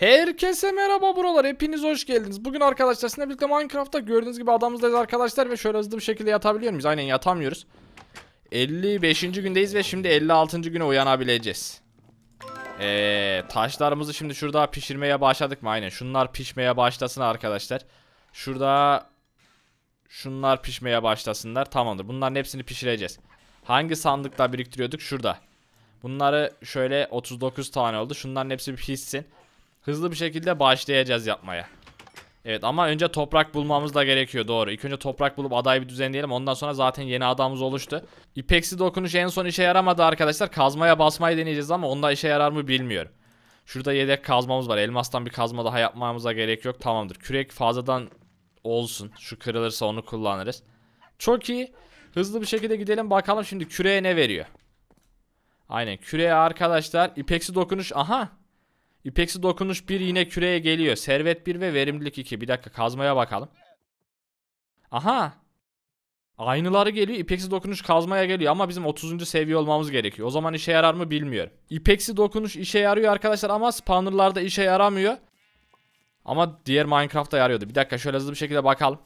Herkese merhaba buralar hepiniz hoş geldiniz. Bugün arkadaşlar sizinle birlikte Minecraft'ta gördüğünüz gibi adamızdayız arkadaşlar ve şöyle hızlı bir şekilde yatabiliyor muyuz? Aynen yatamıyoruz. 55. gündeyiz ve şimdi 56. güne uyanabileceğiz. Ee, taşlarımızı şimdi şurada pişirmeye başladık mı? Aynen şunlar pişmeye başlasın arkadaşlar. Şurada şunlar pişmeye başlasınlar. Tamamdır bunların hepsini pişireceğiz. Hangi sandıkta biriktiriyorduk? Şurada. Bunları şöyle 39 tane oldu. Şunların hepsi pişsin. Hızlı bir şekilde başlayacağız yapmaya. Evet ama önce toprak bulmamız da gerekiyor doğru. İlk önce toprak bulup adayı bir düzenleyelim. Ondan sonra zaten yeni adamız oluştu. İpeksi dokunuş en son işe yaramadı arkadaşlar. Kazmaya basmayı deneyeceğiz ama onda işe yarar mı bilmiyorum. Şurada yedek kazmamız var. Elmastan bir kazma daha yapmamıza gerek yok. Tamamdır. Kürek fazladan olsun. Şu kırılırsa onu kullanırız. Çok iyi. Hızlı bir şekilde gidelim bakalım şimdi küreye ne veriyor. Aynen küreye arkadaşlar İpeksi dokunuş aha İpeksi dokunuş 1 yine küreye geliyor. Servet 1 ve verimlilik 2. Bir dakika kazmaya bakalım. Aha. Aynıları geliyor. İpeksi dokunuş kazmaya geliyor ama bizim 30. seviye olmamız gerekiyor. O zaman işe yarar mı bilmiyorum. İpeksi dokunuş işe yarıyor arkadaşlar ama spawnerlarda işe yaramıyor. Ama diğer Minecraft'ta yarıyordu. Bir dakika şöyle hızlı bir şekilde bakalım.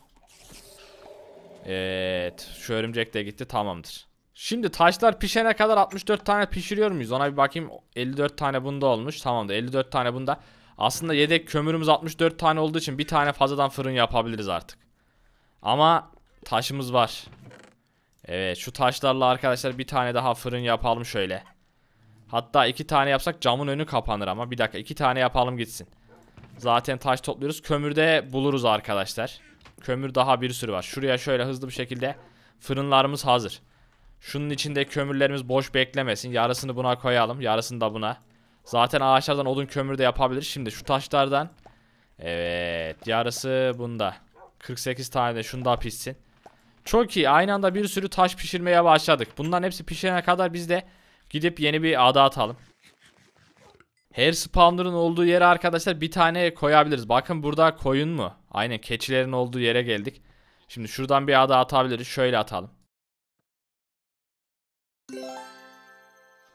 Evet. Şu örümcek de gitti. Tamamdır. Şimdi taşlar pişene kadar 64 tane pişiriyor muyuz? Ona bir bakayım. 54 tane bunda olmuş. Tamam da 54 tane bunda. Aslında yedek kömürümüz 64 tane olduğu için bir tane fazladan fırın yapabiliriz artık. Ama taşımız var. Evet şu taşlarla arkadaşlar bir tane daha fırın yapalım şöyle. Hatta iki tane yapsak camın önü kapanır ama. Bir dakika iki tane yapalım gitsin. Zaten taş topluyoruz. Kömürde buluruz arkadaşlar. Kömür daha bir sürü var. Şuraya şöyle hızlı bir şekilde fırınlarımız hazır. Şunun içinde kömürlerimiz boş beklemesin. Yarısını buna koyalım. Yarısını da buna. Zaten ağaçlardan odun kömür de yapabiliriz. Şimdi şu taşlardan. Evet. Yarısı bunda. 48 tane de şunu da pişsin. Çok iyi. Aynı anda bir sürü taş pişirmeye başladık. Bunların hepsi pişene kadar biz de gidip yeni bir ada atalım. Her spawner'ın olduğu yere arkadaşlar bir tane koyabiliriz. Bakın burada koyun mu? Aynen keçilerin olduğu yere geldik. Şimdi şuradan bir ada atabiliriz. Şöyle atalım.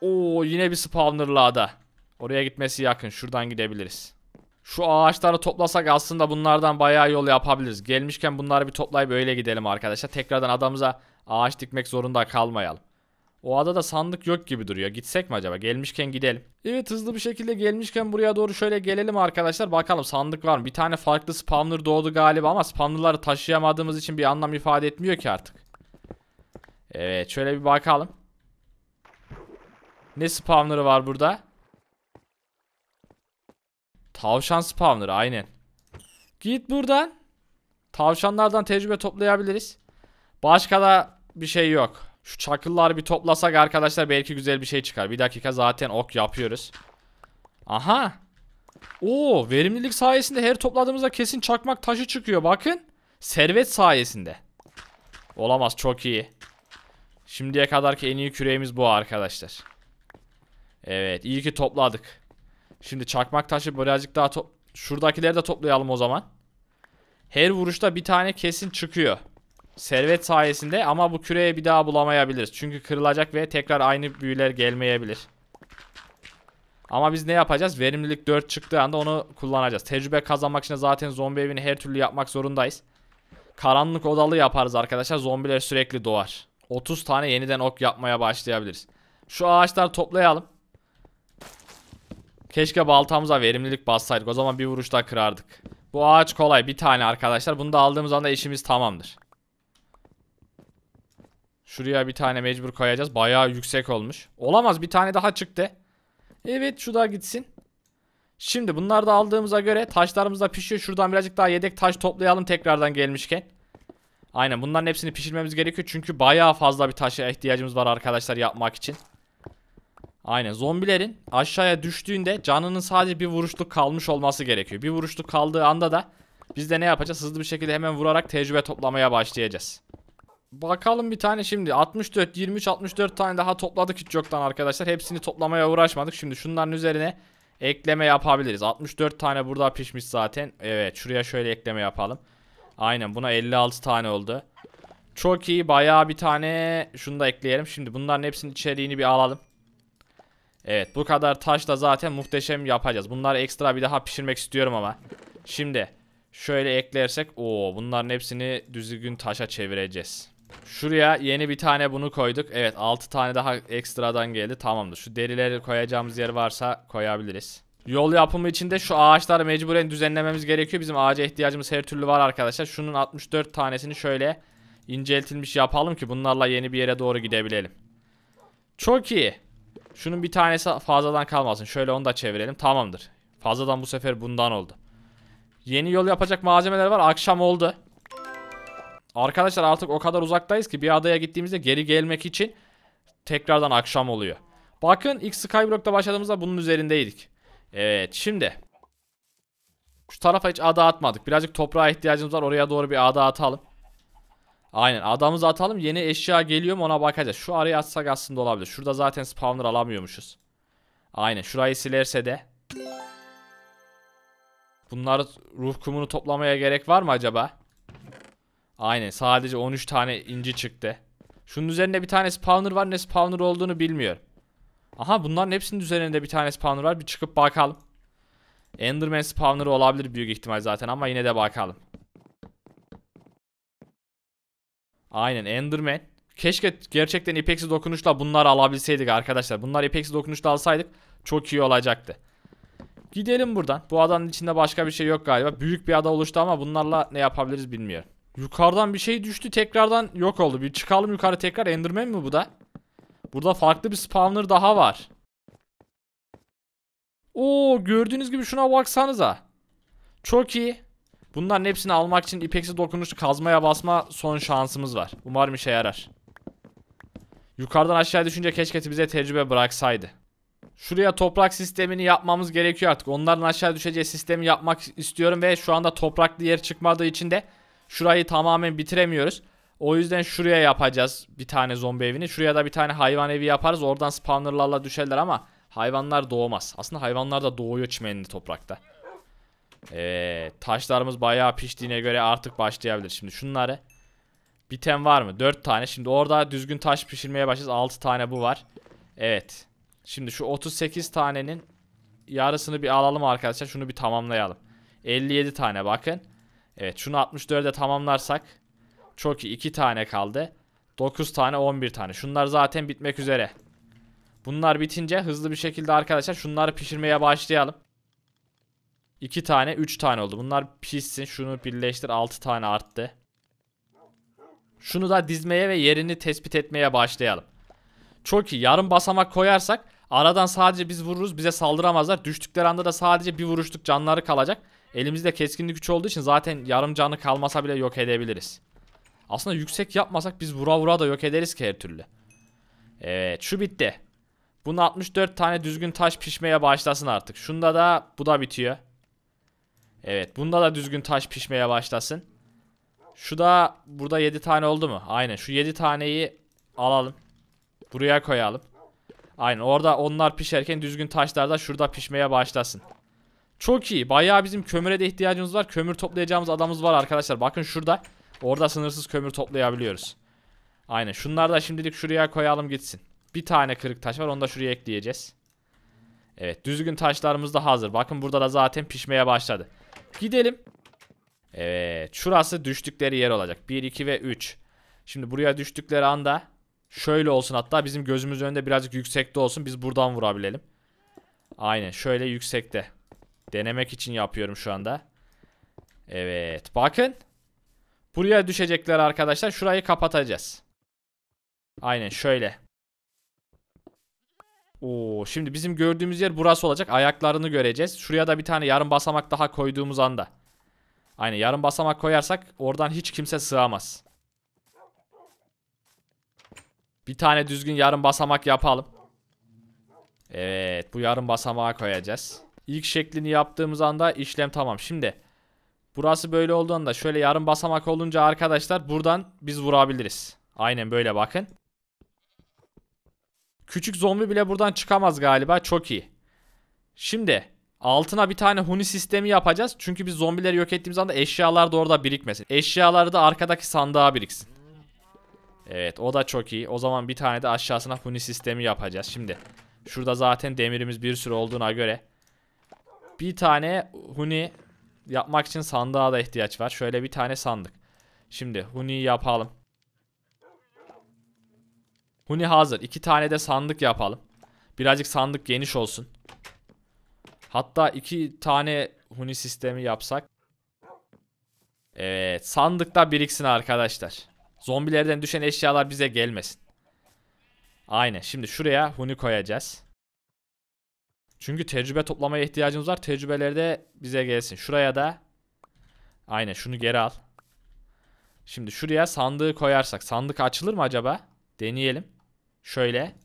Oo yine bir spawnerlada. Oraya gitmesi yakın. Şuradan gidebiliriz. Şu ağaçları toplasak aslında bunlardan bayağı yol yapabiliriz. Gelmişken bunları bir toplayıp öyle gidelim arkadaşlar. Tekrardan adamıza ağaç dikmek zorunda kalmayalım. O adada sandık yok gibi duruyor. Gitsek mi acaba? Gelmişken gidelim. Evet hızlı bir şekilde gelmişken buraya doğru şöyle gelelim arkadaşlar. Bakalım sandık var mı? Bir tane farklı spawner doğdu galiba ama spawnerları taşıyamadığımız için bir anlam ifade etmiyor ki artık. Evet şöyle bir bakalım. Ne spawner'ı var burada? Tavşan spawner'ı aynen. Git buradan. Tavşanlardan tecrübe toplayabiliriz. Başka da bir şey yok. Şu çakılları bir toplasak arkadaşlar belki güzel bir şey çıkar. Bir dakika zaten ok yapıyoruz. Aha. Oo verimlilik sayesinde her topladığımızda kesin çakmak taşı çıkıyor bakın. Servet sayesinde. Olamaz çok iyi. Şimdiye kadarki en iyi küreğimiz bu arkadaşlar. Evet iyi ki topladık. Şimdi çakmak taşı birazcık daha top... Şuradakileri de toplayalım o zaman. Her vuruşta bir tane kesin çıkıyor. Servet sayesinde ama bu küreye bir daha bulamayabiliriz. Çünkü kırılacak ve tekrar aynı büyüler gelmeyebilir. Ama biz ne yapacağız? Verimlilik 4 çıktığı anda onu kullanacağız. Tecrübe kazanmak için zaten zombi evini her türlü yapmak zorundayız. Karanlık odalı yaparız arkadaşlar. Zombiler sürekli doğar. 30 tane yeniden ok yapmaya başlayabiliriz. Şu ağaçlar toplayalım. Keşke baltamıza verimlilik bassaydık. O zaman bir vuruşta kırardık. Bu ağaç kolay. Bir tane arkadaşlar. Bunu da aldığımız anda işimiz tamamdır. Şuraya bir tane mecbur koyacağız. Bayağı yüksek olmuş. Olamaz. Bir tane daha çıktı. Evet şu da gitsin. Şimdi bunları da aldığımıza göre taşlarımız da pişiyor. Şuradan birazcık daha yedek taş toplayalım tekrardan gelmişken. Aynen bunların hepsini pişirmemiz gerekiyor. Çünkü bayağı fazla bir taşa ihtiyacımız var arkadaşlar yapmak için. Aynen zombilerin aşağıya düştüğünde canının sadece bir vuruşluk kalmış olması gerekiyor. Bir vuruşluk kaldığı anda da biz de ne yapacağız? Hızlı bir şekilde hemen vurarak tecrübe toplamaya başlayacağız. Bakalım bir tane şimdi 64, 23, 64 tane daha topladık hiç yoktan arkadaşlar. Hepsini toplamaya uğraşmadık. Şimdi şunların üzerine ekleme yapabiliriz. 64 tane burada pişmiş zaten. Evet şuraya şöyle ekleme yapalım. Aynen buna 56 tane oldu. Çok iyi bayağı bir tane şunu da ekleyelim. Şimdi bunların hepsinin içeriğini bir alalım. Evet bu kadar taş da zaten muhteşem yapacağız. Bunları ekstra bir daha pişirmek istiyorum ama. Şimdi şöyle eklersek o bunların hepsini düzgün taşa çevireceğiz. Şuraya yeni bir tane bunu koyduk. Evet 6 tane daha ekstradan geldi. Tamamdır. Şu derileri koyacağımız yer varsa koyabiliriz. Yol yapımı için de şu ağaçları mecburen düzenlememiz gerekiyor. Bizim ağaca ihtiyacımız her türlü var arkadaşlar. Şunun 64 tanesini şöyle inceltilmiş yapalım ki bunlarla yeni bir yere doğru gidebilelim. Çok iyi. Şunun bir tanesi fazladan kalmasın. Şöyle onu da çevirelim. Tamamdır. Fazladan bu sefer bundan oldu. Yeni yol yapacak malzemeler var. Akşam oldu. Arkadaşlar artık o kadar uzaktayız ki bir adaya gittiğimizde geri gelmek için tekrardan akşam oluyor. Bakın ilk Skyblock'ta başladığımızda bunun üzerindeydik. Evet şimdi. Şu tarafa hiç ada atmadık. Birazcık toprağa ihtiyacımız var. Oraya doğru bir ada atalım. Aynen adamımızı atalım yeni eşya geliyor mu ona bakacağız. Şu araya atsak aslında olabilir. Şurada zaten spawner alamıyormuşuz. Aynen şurayı silerse de. Bunlar ruh kumunu toplamaya gerek var mı acaba? Aynen sadece 13 tane inci çıktı. Şunun üzerinde bir tane spawner var ne spawner olduğunu bilmiyorum. Aha bunların hepsinin üzerinde bir tane spawner var bir çıkıp bakalım. Enderman spawnerı olabilir büyük ihtimal zaten ama yine de bakalım. Aynen Enderman. Keşke gerçekten ipeksi dokunuşla bunları alabilseydik arkadaşlar. Bunlar ipeksi dokunuşla alsaydık çok iyi olacaktı. Gidelim buradan. Bu adanın içinde başka bir şey yok galiba. Büyük bir ada oluştu ama bunlarla ne yapabiliriz bilmiyorum. Yukarıdan bir şey düştü tekrardan yok oldu. Bir çıkalım yukarı tekrar Enderman mi bu da? Burada farklı bir spawner daha var. Oo gördüğünüz gibi şuna baksanıza. Çok iyi. Bunların hepsini almak için ipeksi dokunuş kazmaya basma son şansımız var. Umarım işe yarar. Yukarıdan aşağı düşünce keşke bize tecrübe bıraksaydı. Şuraya toprak sistemini yapmamız gerekiyor artık. Onların aşağı düşeceği sistemi yapmak istiyorum ve şu anda topraklı yer çıkmadığı için de şurayı tamamen bitiremiyoruz. O yüzden şuraya yapacağız bir tane zombi evini. Şuraya da bir tane hayvan evi yaparız. Oradan spawnerlarla düşerler ama hayvanlar doğmaz. Aslında hayvanlar da doğuyor çimenli toprakta. Evet. Taşlarımız bayağı piştiğine göre artık başlayabilir. Şimdi şunları. Biten var mı? 4 tane. Şimdi orada düzgün taş pişirmeye başlayacağız. 6 tane bu var. Evet. Şimdi şu 38 tanenin yarısını bir alalım arkadaşlar. Şunu bir tamamlayalım. 57 tane bakın. Evet şunu 64'e tamamlarsak. Çok iyi. 2 tane kaldı. 9 tane 11 tane. Şunlar zaten bitmek üzere. Bunlar bitince hızlı bir şekilde arkadaşlar şunları pişirmeye başlayalım. 2 tane 3 tane oldu. Bunlar pişsin. Şunu birleştir 6 tane arttı. Şunu da dizmeye ve yerini tespit etmeye başlayalım. Çok iyi. Yarım basamak koyarsak aradan sadece biz vururuz. Bize saldıramazlar. Düştükleri anda da sadece bir vuruşluk canları kalacak. Elimizde keskinlik 3 olduğu için zaten yarım canı kalmasa bile yok edebiliriz. Aslında yüksek yapmasak biz vura vura da yok ederiz ki her türlü. Evet şu bitti. Bunu 64 tane düzgün taş pişmeye başlasın artık. Şunda da bu da bitiyor. Evet bunda da düzgün taş pişmeye başlasın. Şu da burada 7 tane oldu mu? Aynen şu 7 taneyi alalım. Buraya koyalım. Aynen orada onlar pişerken düzgün taşlar da şurada pişmeye başlasın. Çok iyi. Bayağı bizim kömüre de ihtiyacımız var. Kömür toplayacağımız adamız var arkadaşlar. Bakın şurada. Orada sınırsız kömür toplayabiliyoruz. Aynen. Şunları da şimdilik şuraya koyalım gitsin. Bir tane kırık taş var. Onu da şuraya ekleyeceğiz. Evet. Düzgün taşlarımız da hazır. Bakın burada da zaten pişmeye başladı. Gidelim. Evet. Şurası düştükleri yer olacak. 1, 2 ve 3. Şimdi buraya düştükleri anda şöyle olsun hatta bizim gözümüz önünde birazcık yüksekte olsun. Biz buradan vurabilelim. Aynen şöyle yüksekte. Denemek için yapıyorum şu anda. Evet. Bakın. Buraya düşecekler arkadaşlar. Şurayı kapatacağız. Aynen şöyle. Oo, şimdi bizim gördüğümüz yer burası olacak. Ayaklarını göreceğiz. Şuraya da bir tane yarım basamak daha koyduğumuz anda. aynı yarım basamak koyarsak oradan hiç kimse sığamaz. Bir tane düzgün yarım basamak yapalım. Evet bu yarım basamağa koyacağız. İlk şeklini yaptığımız anda işlem tamam. Şimdi burası böyle olduğunda şöyle yarım basamak olunca arkadaşlar buradan biz vurabiliriz. Aynen böyle bakın. Küçük zombi bile buradan çıkamaz galiba. Çok iyi. Şimdi altına bir tane huni sistemi yapacağız. Çünkü biz zombileri yok ettiğimiz anda eşyalar da orada birikmesin. Eşyaları da arkadaki sandığa biriksin. Evet o da çok iyi. O zaman bir tane de aşağısına huni sistemi yapacağız. Şimdi şurada zaten demirimiz bir sürü olduğuna göre. Bir tane huni yapmak için sandığa da ihtiyaç var. Şöyle bir tane sandık. Şimdi huni yapalım. Huni hazır. İki tane de sandık yapalım. Birazcık sandık geniş olsun. Hatta iki tane huni sistemi yapsak. Evet sandıkta biriksin arkadaşlar. Zombilerden düşen eşyalar bize gelmesin. Aynen şimdi şuraya huni koyacağız. Çünkü tecrübe toplamaya ihtiyacımız var. Tecrübeleri de bize gelsin. Şuraya da aynen şunu geri al. Şimdi şuraya sandığı koyarsak sandık açılır mı acaba? Deneyelim. Şöyle.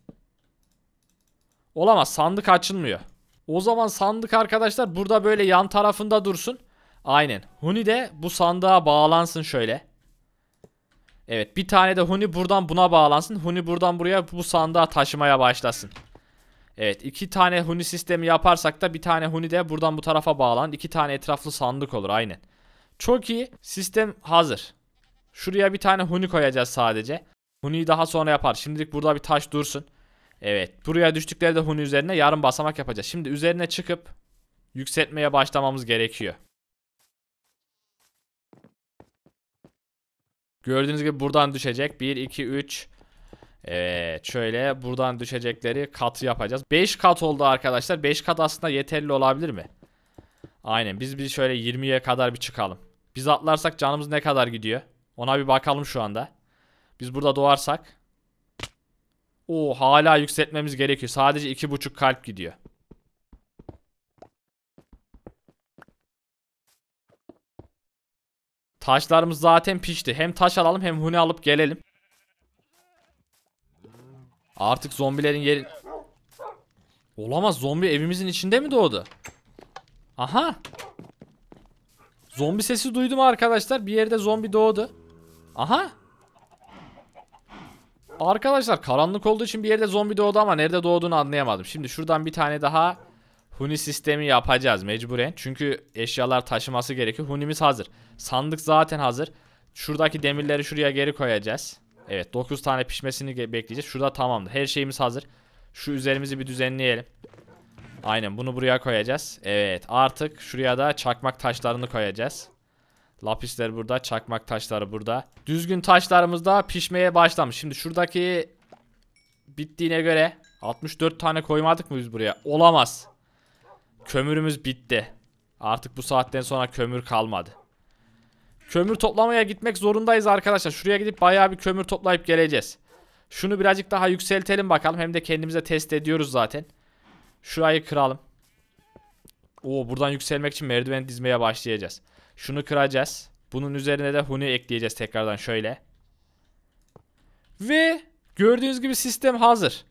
Olamaz sandık açılmıyor. O zaman sandık arkadaşlar burada böyle yan tarafında dursun. Aynen. Huni de bu sandığa bağlansın şöyle. Evet bir tane de Huni buradan buna bağlansın. Huni buradan buraya bu sandığa taşımaya başlasın. Evet iki tane Huni sistemi yaparsak da bir tane Huni de buradan bu tarafa bağlan. iki tane etraflı sandık olur aynen. Çok iyi. Sistem hazır. Şuraya bir tane Huni koyacağız sadece. Huni'yi daha sonra yapar. Şimdilik burada bir taş dursun. Evet. Buraya düştükleri de Huni üzerine yarım basamak yapacağız. Şimdi üzerine çıkıp yükseltmeye başlamamız gerekiyor. Gördüğünüz gibi buradan düşecek. 1, 2, 3. Evet şöyle buradan düşecekleri katı yapacağız. 5 kat oldu arkadaşlar. 5 kat aslında yeterli olabilir mi? Aynen biz bir şöyle 20'ye kadar bir çıkalım. Biz atlarsak canımız ne kadar gidiyor? Ona bir bakalım şu anda. Biz burada doğarsak. o hala yükseltmemiz gerekiyor. Sadece iki buçuk kalp gidiyor. Taşlarımız zaten pişti. Hem taş alalım hem hune alıp gelelim. Artık zombilerin yeri... Olamaz zombi evimizin içinde mi doğdu? Aha. Zombi sesi duydum arkadaşlar. Bir yerde zombi doğdu. Aha. Arkadaşlar karanlık olduğu için bir yerde zombi doğdu ama nerede doğduğunu anlayamadım. Şimdi şuradan bir tane daha huni sistemi yapacağız mecburen. Çünkü eşyalar taşıması gerekiyor. Hunimiz hazır. Sandık zaten hazır. Şuradaki demirleri şuraya geri koyacağız. Evet 9 tane pişmesini bekleyeceğiz. Şurada tamamdır. Her şeyimiz hazır. Şu üzerimizi bir düzenleyelim. Aynen bunu buraya koyacağız. Evet artık şuraya da çakmak taşlarını koyacağız. Lapisler burada, çakmak taşları burada. Düzgün taşlarımız da pişmeye başlamış. Şimdi şuradaki bittiğine göre 64 tane koymadık mı biz buraya? Olamaz. Kömürümüz bitti. Artık bu saatten sonra kömür kalmadı. Kömür toplamaya gitmek zorundayız arkadaşlar. Şuraya gidip bayağı bir kömür toplayıp geleceğiz. Şunu birazcık daha yükseltelim bakalım. Hem de kendimize test ediyoruz zaten. Şurayı kıralım. Oo buradan yükselmek için merdiven dizmeye başlayacağız. Şunu kıracağız. Bunun üzerine de huni ekleyeceğiz tekrardan şöyle. Ve gördüğünüz gibi sistem hazır.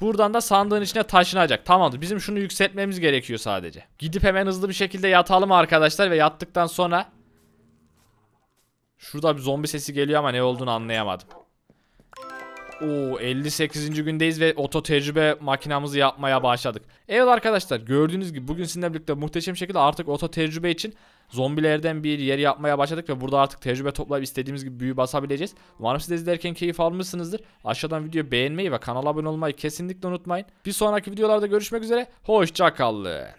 Buradan da sandığın içine taşınacak. Tamamdır. Bizim şunu yükseltmemiz gerekiyor sadece. Gidip hemen hızlı bir şekilde yatalım arkadaşlar ve yattıktan sonra Şurada bir zombi sesi geliyor ama ne olduğunu anlayamadım. Oo 58. gündeyiz ve oto tecrübe makinamızı yapmaya başladık. Evet arkadaşlar gördüğünüz gibi bugün sizinle birlikte muhteşem şekilde artık oto tecrübe için Zombilerden bir yer yapmaya başladık ve burada artık tecrübe toplayıp istediğimiz gibi büyü basabileceğiz. Umarım siz de izlerken keyif almışsınızdır. Aşağıdan video beğenmeyi ve kanala abone olmayı kesinlikle unutmayın. Bir sonraki videolarda görüşmek üzere. Hoşçakalın.